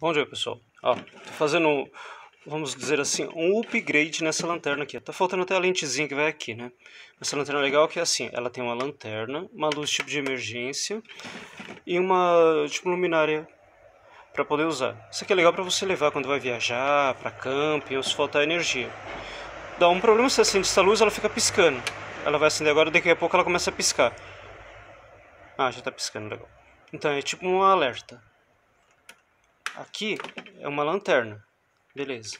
Bom dia, pessoal. Ó, tô fazendo um, vamos dizer assim, um upgrade nessa lanterna aqui. Tá faltando até a lentezinha que vai aqui, né? Essa lanterna legal que é assim, ela tem uma lanterna, uma luz tipo de emergência e uma tipo luminária para poder usar. Isso aqui é legal para você levar quando vai viajar, para camping ou se faltar energia. Dá um problema se acende essa luz, ela fica piscando. Ela vai acender agora, daqui a pouco ela começa a piscar. Ah, já tá piscando, legal. Então é tipo um alerta. Aqui é uma lanterna. Beleza.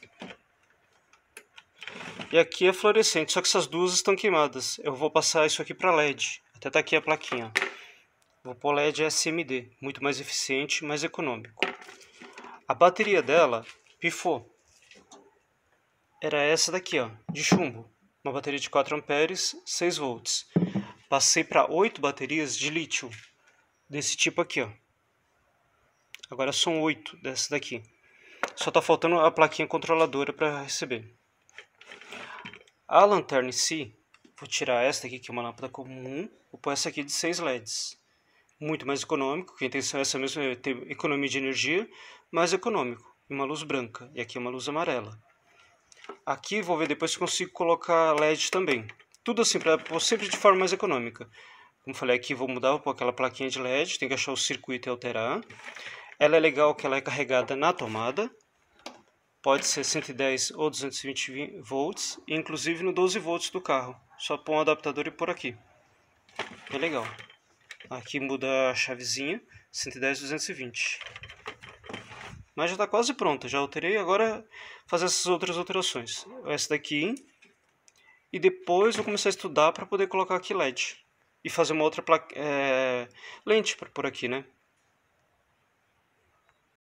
E aqui é fluorescente, só que essas duas estão queimadas. Eu vou passar isso aqui para LED. Até tá aqui a plaquinha. Vou pôr LED SMD, muito mais eficiente, mais econômico. A bateria dela pifou. Era essa daqui, ó, de chumbo. Uma bateria de 4 amperes, 6 volts. Passei para 8 baterias de lítio, desse tipo aqui, ó. Agora são oito dessa daqui. Só está faltando a plaquinha controladora para receber. A lanterna em si, vou tirar esta aqui que é uma lâmpada comum, vou pôr essa aqui de 6 LEDs. Muito mais econômico, que a intenção é essa mesma, é ter economia de energia, mais econômico. E uma luz branca, e aqui é uma luz amarela. Aqui vou ver depois se consigo colocar LED também. Tudo assim, pra, sempre de forma mais econômica. Como falei aqui, vou mudar, vou pôr aquela plaquinha de LED, tem que achar o circuito e alterar. Ela é legal que ela é carregada na tomada, pode ser 110 ou 220 volts, inclusive no 12 volts do carro. Só põe um adaptador e por aqui. É legal. Aqui muda a chavezinha, 110 220. Mas já está quase pronta, já alterei, agora fazer essas outras alterações. Essa daqui, e depois eu começar a estudar para poder colocar aqui LED. E fazer uma outra é, lente para por aqui, né?